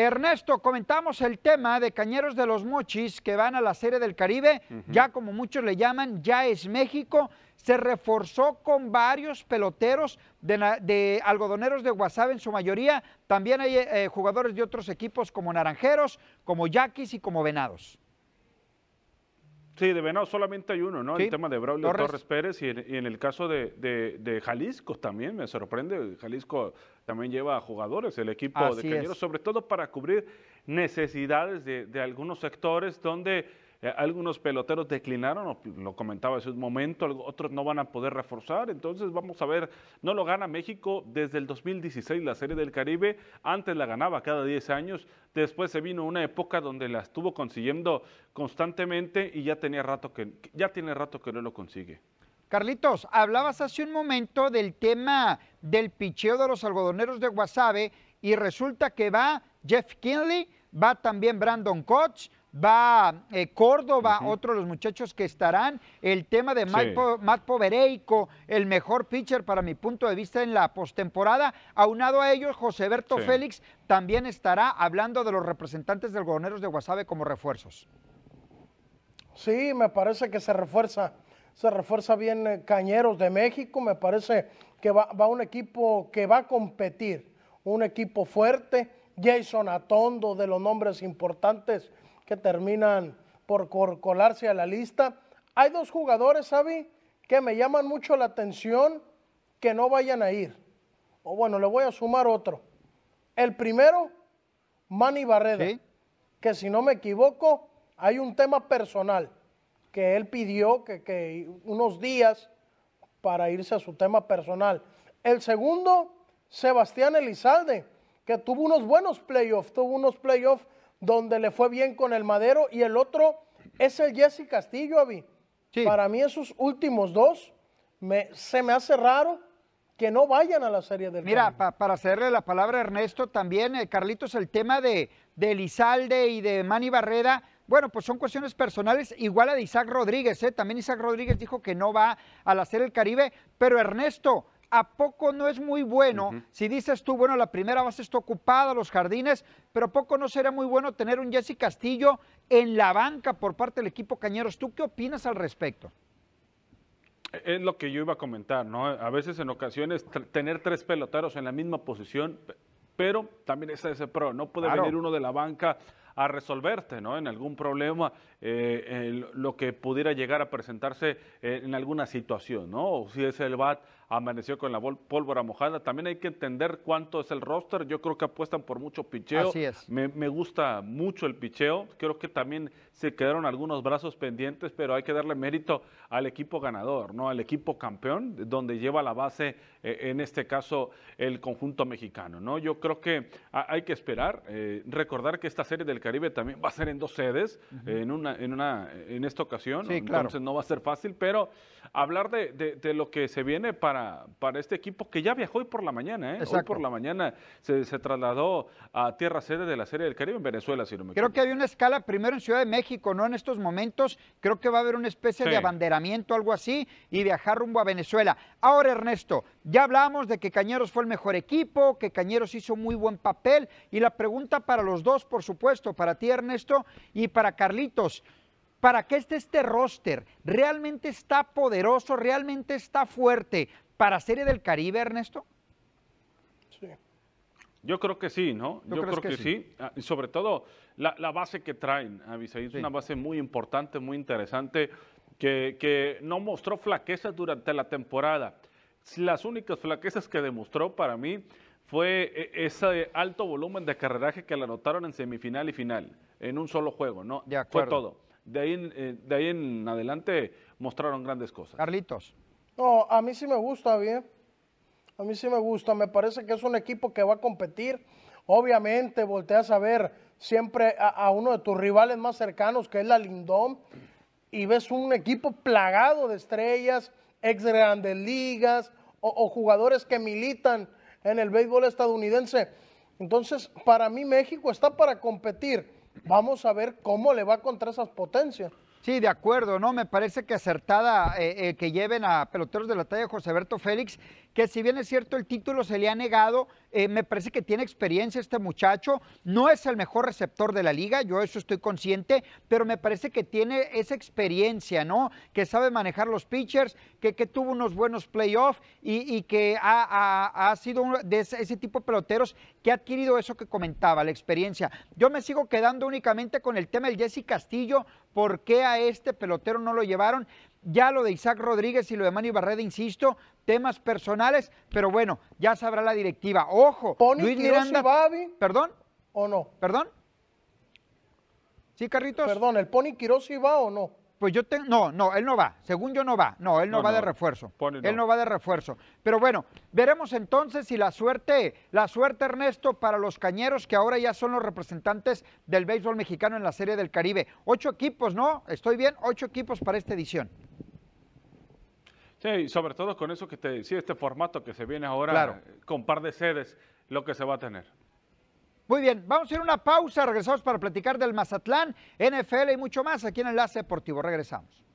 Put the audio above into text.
Ernesto, comentamos el tema de Cañeros de los Mochis que van a la Serie del Caribe, ya como muchos le llaman, ya es México, se reforzó con varios peloteros de, algodoneros de Guasave en su mayoría, también hay eh, jugadores de otros equipos como Naranjeros, como Yaquis y como Venados. Sí, de Venados solamente hay uno, ¿no? El tema de Braulio Torres, Pérez y en, el caso de Jalisco también, me sorprende, Jalisco también lleva a jugadores el equipo de Cañeros, sobre todo para cubrir necesidades de, algunos sectores donde eh, algunos peloteros declinaron, lo comentaba hace un momento, otros no van a poder reforzar, entonces vamos a ver, no lo gana México desde el 2016 la Serie del Caribe, antes la ganaba cada 10 años, después se vino una época donde la estuvo consiguiendo constantemente y ya tenía rato que ya tiene rato que no lo consigue. Carlitos, hablabas hace un momento del tema del picheo de los algodoneros de Guasave y resulta que va Jeff Kinley, va también Brandon Koch, va eh, Córdoba, otros otro de los muchachos que estarán, el tema de Matt Povereico, el mejor pitcher para mi punto de vista en la postemporada, aunado a ellos José Berto Félix también estará hablando de los representantes de algodoneros de Guasave como refuerzos. Sí, me parece que se refuerza se refuerza bien eh, Cañeros de México, me parece que va, va un equipo que va a competir, un equipo fuerte, Jason Atondo de los nombres importantes que terminan por colarse a la lista. Hay dos jugadores, Xavi, que me llaman mucho la atención que no vayan a ir. O bueno, le voy a sumar otro. El primero, Manny Barreda, que si no me equivoco, hay un tema personal que él pidió que, unos días para irse a su tema personal. El segundo, Sebastián Elizalde, que tuvo unos buenos playoffs, tuvo unos playoffs donde le fue bien con el Madero. Y el otro es el Jesse Castillo, Avi. Para mí esos últimos dos me, se me hace raro que no vayan a la serie de Mira, para hacerle la palabra a Ernesto también, eh, Carlitos, el tema de, de Elizalde y de Manny Barrera bueno, pues son cuestiones personales, igual a de Isaac Rodríguez, ¿eh? también Isaac Rodríguez dijo que no va a hacer el del Caribe, pero Ernesto, ¿a poco no es muy bueno? Si dices tú, bueno, la primera base está ocupada, los jardines, pero ¿a poco no será muy bueno tener un Jesse Castillo en la banca por parte del equipo Cañeros? ¿Tú qué opinas al respecto? Es lo que yo iba a comentar, ¿no? A veces en ocasiones tener tres peloteros en la misma posición, pero también esa es el pro, no puede venir uno de la banca a resolverte ¿no? en algún problema eh, lo que pudiera llegar a presentarse eh, en alguna situación, ¿no? O si es el BAT amaneció con la pólvora mojada. También hay que entender cuánto es el roster. Yo creo que apuestan por mucho picheo. Así es. Me, gusta mucho el picheo. Creo que también se quedaron algunos brazos pendientes, pero hay que darle mérito al equipo ganador, ¿no? Al equipo campeón, donde lleva la base, eh, en este caso, el conjunto mexicano, ¿no? Yo creo que hay que esperar. recordar que esta serie del Caribe también va a ser en dos sedes, en una en, esta ocasión, entonces no va a ser fácil, pero hablar de, lo que se viene para, para este equipo que ya viajó hoy por la mañana, ¿eh? hoy por la mañana se, trasladó a tierra sede de la Serie del Caribe en Venezuela, si no Creo que había una escala primero en Ciudad de México, ¿no? En estos momentos creo que va a haber una especie de abanderamiento, algo así, y viajar rumbo a Venezuela. Ahora, Ernesto, ya hablamos de que Cañeros fue el mejor equipo, que Cañeros hizo muy buen papel, y la pregunta para los dos, por supuesto, para ti, Ernesto, y para Carlitos, para que este, este roster realmente está poderoso, realmente está fuerte para Serie del Caribe, Ernesto? Sí. Yo creo que sí, ¿no? Yo creo que, sí? Ah, y Sobre todo la, base que traen, Avisaí, ah, es una base muy importante, muy interesante, que, que no mostró flaquezas durante la temporada. Las únicas flaquezas que demostró para mí fue e, ese alto volumen de carreraje que le anotaron en semifinal y final, en un solo juego, ¿no? De acuerdo. Fue todo de ahí en, eh, de ahí en adelante mostraron grandes cosas. Carlitos. No, a mí sí me gusta, bien. A mí sí me gusta. Me parece que es un equipo que va a competir. Obviamente, volteas a ver siempre a, uno de tus rivales más cercanos, que es la Lindón, y ves un equipo plagado de estrellas, ex grandes ligas o, o jugadores que militan en el béisbol estadounidense. Entonces, para mí México está para competir Vamos a ver cómo le va contra esas potencias. Sí, de acuerdo, ¿no? Me parece que acertada eh, eh, que lleven a peloteros de la talla de José Berto Félix, que si bien es cierto el título se le ha negado, eh, me parece que tiene experiencia este muchacho. No es el mejor receptor de la liga, yo eso estoy consciente, pero me parece que tiene esa experiencia, ¿no? Que sabe manejar los pitchers, que, tuvo unos buenos playoffs y, que ha, sido de ese, ese, tipo de peloteros que ha adquirido eso que comentaba, la experiencia. Yo me sigo quedando únicamente con el tema del Jesse Castillo, ¿por qué a este pelotero no lo llevaron? Ya lo de Isaac Rodríguez y lo de Manny Barreda, insisto, temas personales, pero bueno, ya sabrá la directiva. Ojo, Pony Luis Miranda. ¿Perdón? ¿O no? ¿Perdón? ¿Sí, Carritos? Perdón, ¿el Pony Quiroz va o no? Pues yo tengo, no, no, él no va, según yo no va, no, él no, va de refuerzo, él no va de refuerzo. Pero bueno, veremos entonces si la suerte, la suerte Ernesto para los cañeros que ahora ya son los representantes del béisbol mexicano en la Serie del Caribe. Ocho equipos, ¿no? Estoy bien, ocho equipos para esta edición. Sí, y sobre todo con eso que te decía, este formato que se viene ahora claro. con par de sedes, lo que se va a tener. Muy bien, vamos a ir a una pausa, regresamos para platicar del Mazatlán, NFL y mucho más aquí en Enlace Deportivo. Regresamos.